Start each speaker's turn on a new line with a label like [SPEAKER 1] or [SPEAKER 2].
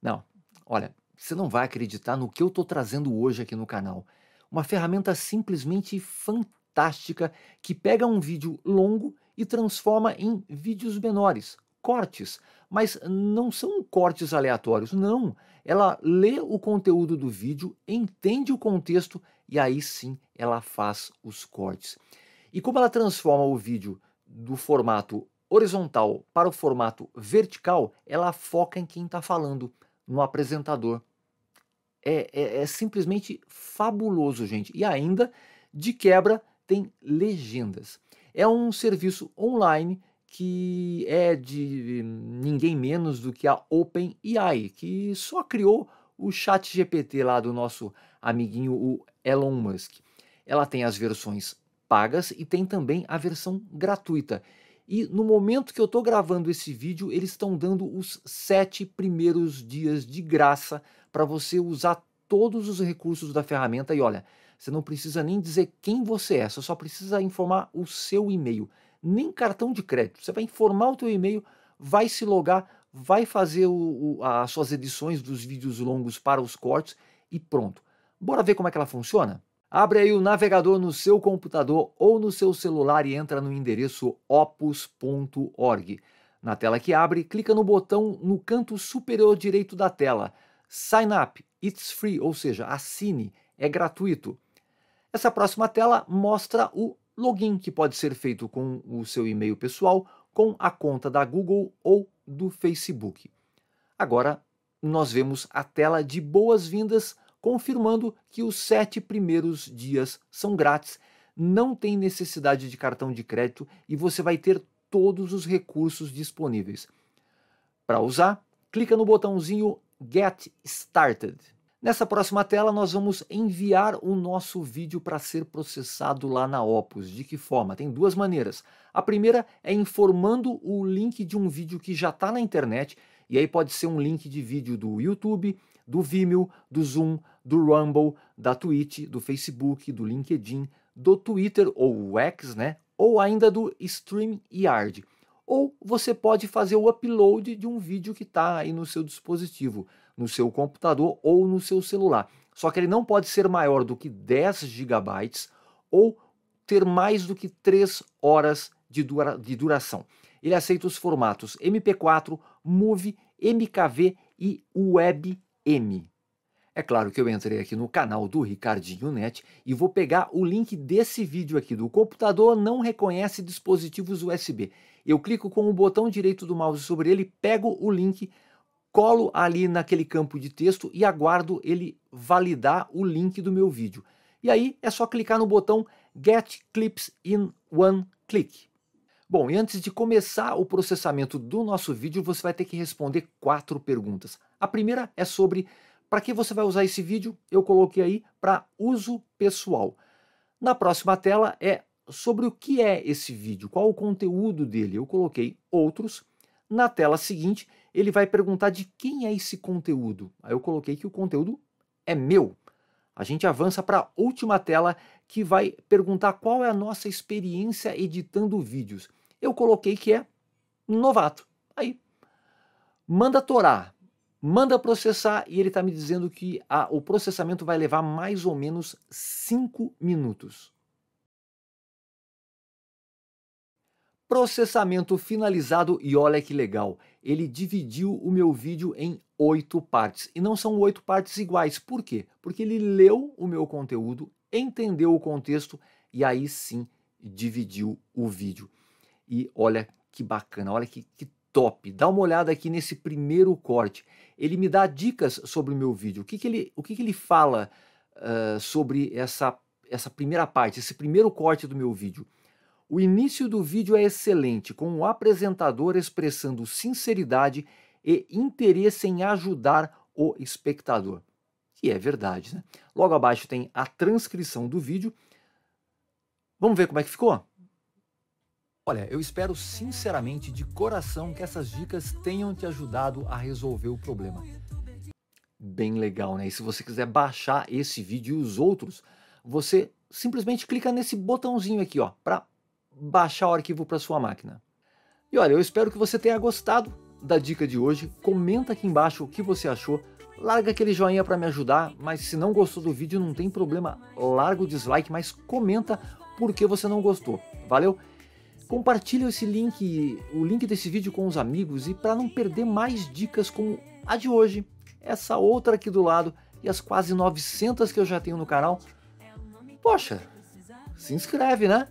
[SPEAKER 1] Não, olha, você não vai acreditar no que eu estou trazendo hoje aqui no canal. Uma ferramenta simplesmente fantástica que pega um vídeo longo e transforma em vídeos menores, cortes, mas não são cortes aleatórios, não. Ela lê o conteúdo do vídeo, entende o contexto e aí sim ela faz os cortes. E como ela transforma o vídeo do formato horizontal para o formato vertical, ela foca em quem está falando no apresentador. É, é, é, simplesmente fabuloso, gente. E ainda, de quebra, tem legendas. É um serviço online que é de ninguém menos do que a OpenAI, que só criou o chat GPT lá do nosso amiguinho o Elon Musk. Ela tem as versões pagas e tem também a versão gratuita. E no momento que eu estou gravando esse vídeo, eles estão dando os sete primeiros dias de graça para você usar todos os recursos da ferramenta. E olha, você não precisa nem dizer quem você é, você só precisa informar o seu e-mail, nem cartão de crédito. Você vai informar o teu e-mail, vai se logar, vai fazer o, o, as suas edições dos vídeos longos para os cortes e pronto. Bora ver como é que ela funciona? Abre aí o navegador no seu computador ou no seu celular e entra no endereço opus.org. Na tela que abre, clica no botão no canto superior direito da tela. Sign up, it's free, ou seja, assine, é gratuito. Essa próxima tela mostra o login que pode ser feito com o seu e-mail pessoal, com a conta da Google ou do Facebook. Agora nós vemos a tela de boas-vindas confirmando que os sete primeiros dias são grátis, não tem necessidade de cartão de crédito e você vai ter todos os recursos disponíveis. Para usar, clica no botãozinho Get Started. Nessa próxima tela, nós vamos enviar o nosso vídeo para ser processado lá na Opus. De que forma? Tem duas maneiras. A primeira é informando o link de um vídeo que já está na internet, e aí pode ser um link de vídeo do YouTube, do Vimeo, do Zoom, do Rumble, da Twitch, do Facebook, do LinkedIn, do Twitter ou o X, né? Ou ainda do StreamYard. Ou você pode fazer o upload de um vídeo que está aí no seu dispositivo, no seu computador ou no seu celular. Só que ele não pode ser maior do que 10 GB ou ter mais do que 3 horas de, dura de duração. Ele aceita os formatos MP4, MOV, MKV e WebM. É claro que eu entrei aqui no canal do Ricardinho Net e vou pegar o link desse vídeo aqui. Do computador não reconhece dispositivos USB. Eu clico com o botão direito do mouse sobre ele, pego o link, colo ali naquele campo de texto e aguardo ele validar o link do meu vídeo. E aí é só clicar no botão Get Clips in One Click. Bom, e antes de começar o processamento do nosso vídeo, você vai ter que responder quatro perguntas. A primeira é sobre para que você vai usar esse vídeo? Eu coloquei aí para uso pessoal. Na próxima tela é sobre o que é esse vídeo, qual o conteúdo dele. Eu coloquei outros. Na tela seguinte, ele vai perguntar de quem é esse conteúdo. Aí eu coloquei que o conteúdo é meu. A gente avança para a última tela que vai perguntar qual é a nossa experiência editando vídeos. Eu coloquei que é novato. Aí, manda torar manda processar e ele está me dizendo que a, ah, o processamento vai levar mais ou menos 5 minutos. Processamento finalizado e olha que legal, ele dividiu o meu vídeo em oito partes. E não são oito partes iguais, por quê? Porque ele leu o meu conteúdo, entendeu o contexto e aí sim dividiu o vídeo. E olha que bacana, olha que, que top. Dá uma olhada aqui nesse primeiro corte. Ele me dá dicas sobre o meu vídeo. O que, que, ele, o que, que ele fala uh, sobre essa, essa primeira parte, esse primeiro corte do meu vídeo? O início do vídeo é excelente, com o apresentador expressando sinceridade e interesse em ajudar o espectador. Que é verdade, né? Logo abaixo tem a transcrição do vídeo. Vamos ver como é que ficou? Olha, eu espero sinceramente, de coração, que essas dicas tenham te ajudado a resolver o problema. Bem legal, né? E se você quiser baixar esse vídeo e os outros, você simplesmente clica nesse botãozinho aqui, ó, para baixar o arquivo para sua máquina. E olha, eu espero que você tenha gostado da dica de hoje. Comenta aqui embaixo o que você achou. Larga aquele joinha para me ajudar, mas se não gostou do vídeo não tem problema, larga o dislike, mas comenta por que você não gostou. Valeu? Compartilhe esse link, o link desse vídeo com os amigos e para não perder mais dicas como a de hoje, essa outra aqui do lado e as quase 900 que eu já tenho no canal, poxa, se inscreve, né?